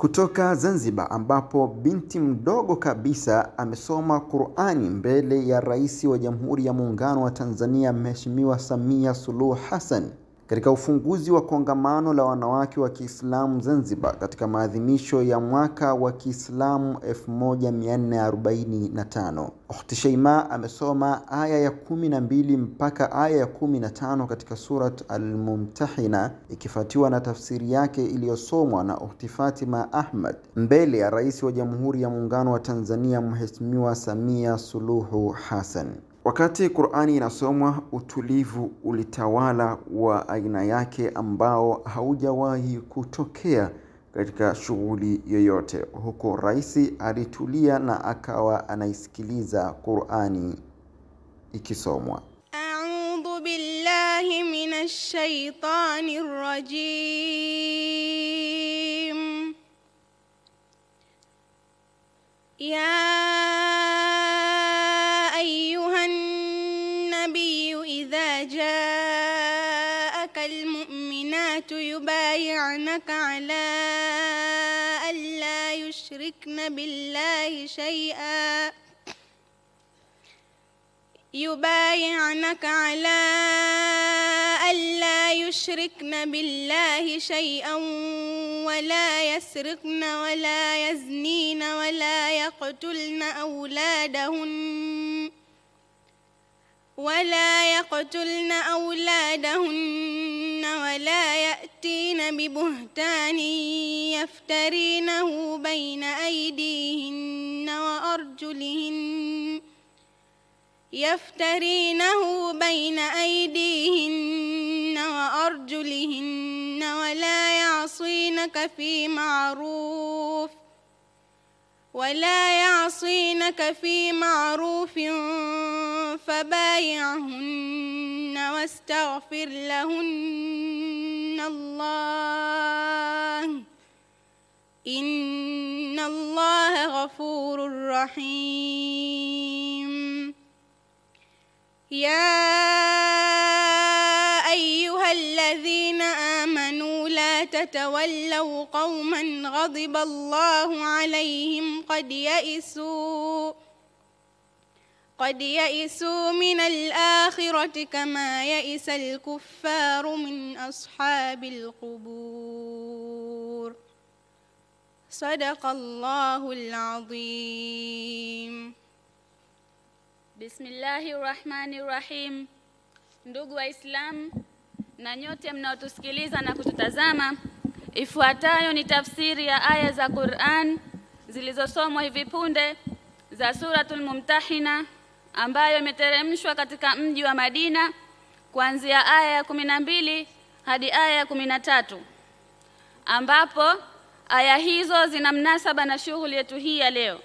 kutoka Zanzibar ambapo binti mdogo kabisa amesoma Qur'ani mbele ya Rais wa Jamhuri ya Muungano wa Tanzania Mheshimiwa Samia Suluhu Hassan katika ufunguzi wa kongamano la wanawake wa Kiislamu Zanzibar katika maadhimisho ya mwaka wa Kiislamu 1445, Ukhti Sheima amesoma aya ya kumi na mbili mpaka aya ya kumi na tano katika Surat Al-Mumtahina ikifuatiwa na tafsiri yake iliyosomwa na Ukhti Fatima Ahmad mbele ya Rais wa Jamhuri ya Muungano wa Tanzania Mheshimiwa Samia Suluhu Hassan. Wakati Qur'ani inasomwa, utulivu ulitawala wa aina yake ambao haujawahi kutokea katika shughuli yoyote, huku rais alitulia na akawa anaisikiliza Qur'ani ikisomwa. A'udhu billahi minash shaitani rajim. Ya على ألا يشركن بالله شيئا يبايعنك على ألا يشركن بالله شيئا ولا يسرقن ولا يزنين ولا يقتلن أولادهن ولا يقتلن أولادهن ولا يأتين يأتين ببهتان يفترينه بين أيديهن وأرجلهن يفترينه بين أيديهن وأرجلهن ولا يعصينك في معروف ولا يعصينك في معروف فبايعهن واستغفر لهن الله إن الله غفور رحيم يا أيها الذين آمنوا لا تتولوا قوما غضب الله عليهم قد يئسوا قد يئسوا من الآخرة كما يئس الكفار من أصحاب القبور صدق الله العظيم بسم الله الرحمن الرحيم ndugu waislamu na nyote mnaotusikiliza na kututazama ifuatayo ni tafsiri ya aya za Qur'an zilizosomwa hivi punde za suratul Mumtahina ambayo imeteremshwa katika mji wa Madina kuanzia aya ya kumi na mbili hadi aya ya kumi na tatu ambapo aya hizo zina mnasaba na shughuli yetu hii ya leo.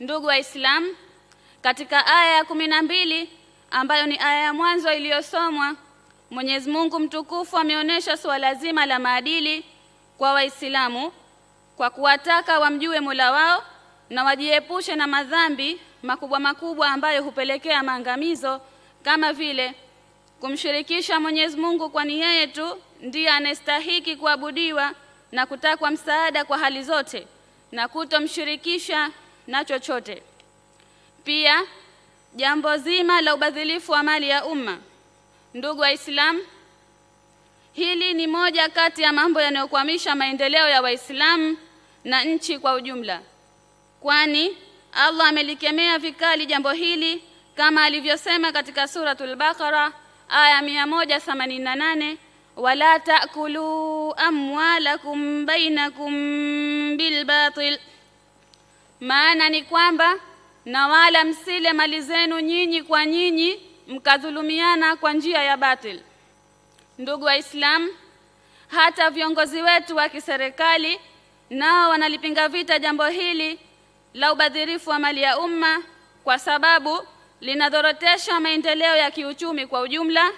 Ndugu Waislamu, katika aya ya kumi na mbili ambayo ni aya ya mwanzo iliyosomwa, Mwenyezi Mungu mtukufu ameonyesha suala zima la maadili kwa Waislamu kwa kuwataka wamjue Mola wao na wajiepushe na madhambi makubwa makubwa ambayo hupelekea maangamizo kama vile kumshirikisha Mwenyezi Mungu, kwani yeye tu ndiye anayestahiki kuabudiwa na kutakwa msaada kwa hali zote na kutomshirikisha na chochote. Pia jambo zima la ubadhilifu wa mali ya umma. Ndugu Waislamu, hili ni moja kati ya mambo yanayokwamisha maendeleo ya Waislamu na nchi kwa ujumla, kwani Allah amelikemea vikali jambo hili kama alivyosema katika suratul Baqara aya 188 wala taakulu amwalakum bainakum bilbatil maana ni kwamba na wala msile mali zenu nyinyi kwa nyinyi mkadhulumiana kwa njia ya batil ndugu waislamu hata viongozi wetu wa kiserikali nao wanalipinga vita jambo hili la ubadhirifu wa mali ya umma kwa sababu linadhorotesha maendeleo ya kiuchumi kwa ujumla.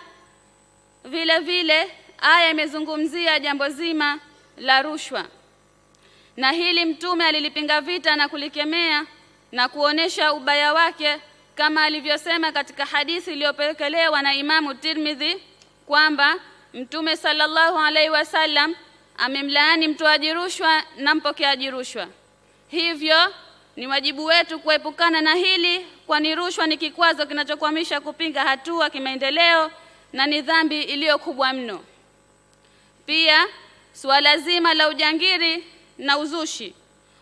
Vile vile aya imezungumzia jambo zima la rushwa, na hili Mtume alilipinga vita na kulikemea na kuonesha ubaya wake, kama alivyosema katika hadithi iliyopokelewa na Imamu Tirmidhi kwamba Mtume sallallahu alaihi wasallam amemlaani mtoaji rushwa na mpokeaji rushwa hivyo ni wajibu wetu kuepukana na hili, kwani rushwa ni kikwazo kinachokwamisha kupinga hatua kimaendeleo na ni dhambi iliyokubwa mno. Pia suala zima la ujangiri na uzushi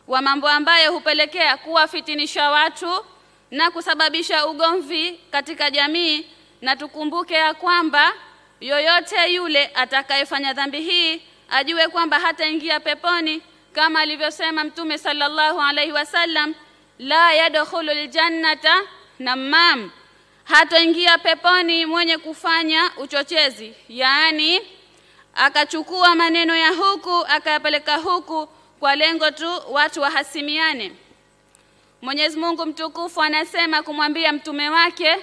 wa mambo ambayo hupelekea kuwafitinisha watu na kusababisha ugomvi katika jamii, na tukumbuke ya kwamba yoyote yule atakayefanya dhambi hii ajue kwamba hataingia peponi kama alivyosema mtume sallallahu alaihi wasallam la yadkhulu ljannata namam hatoingia peponi mwenye kufanya uchochezi yaani akachukua maneno ya huku akayapeleka huku kwa lengo tu watu wahasimiane Mwenyezi Mungu mtukufu anasema kumwambia mtume wake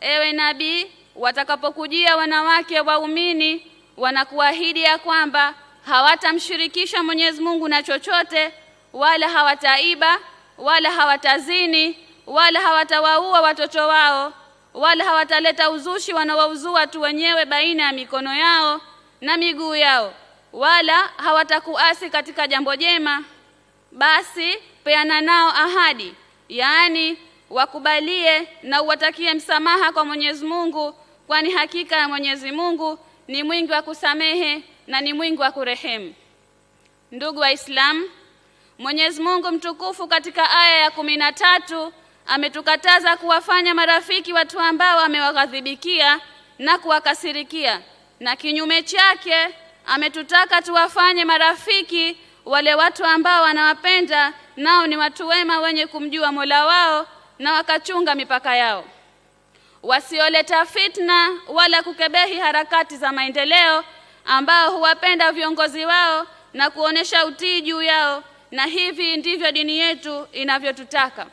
ewe nabii watakapokujia wanawake waumini wanakuahidi ya kwamba hawatamshirikisha Mwenyezi Mungu na chochote wala hawataiba wala hawatazini wala hawatawaua watoto wao wala hawataleta uzushi wanaouzua tu wenyewe baina ya mikono yao na miguu yao wala hawatakuasi katika jambo jema basi peana nao ahadi yaani wakubalie na uwatakie msamaha kwa Mwenyezi Mungu kwani hakika ya Mwenyezi Mungu ni mwingi wa kusamehe na ni mwingi wa kurehemu. Ndugu Waislamu, Mwenyezi Mungu mtukufu katika aya ya kumi na tatu ametukataza kuwafanya marafiki watu ambao amewaghadhibikia na kuwakasirikia, na kinyume chake ametutaka tuwafanye marafiki wale watu ambao wanawapenda nao ni watu wema wenye kumjua Mola wao na wakachunga mipaka yao, wasioleta fitna wala kukebehi harakati za maendeleo ambao huwapenda viongozi wao na kuonesha utii juu yao, na hivi ndivyo dini yetu inavyotutaka.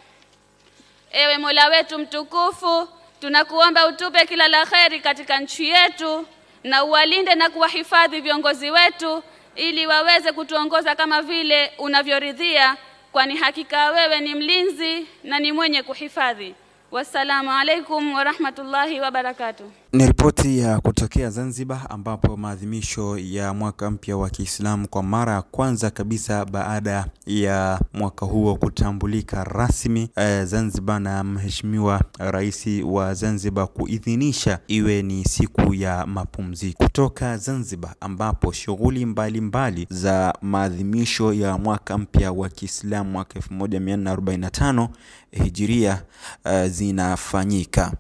Ewe Mola wetu mtukufu, tunakuomba utupe kila la kheri katika nchi yetu na uwalinde na kuwahifadhi viongozi wetu ili waweze kutuongoza kama vile unavyoridhia, kwani hakika wewe ni mlinzi na ni mwenye kuhifadhi. Wassalamu alaikum warahmatullahi wabarakatuh. Ni ripoti ya kutokea Zanzibar ambapo maadhimisho ya mwaka mpya wa Kiislamu kwa mara ya kwanza kabisa baada ya mwaka huo kutambulika rasmi eh, Zanzibar na Mheshimiwa Rais wa Zanzibar kuidhinisha iwe ni siku ya mapumziko kutoka Zanzibar, ambapo shughuli mbalimbali za maadhimisho ya mwaka mpya wa Kiislamu mwaka 1445 eh, Hijiria eh, zinafanyika.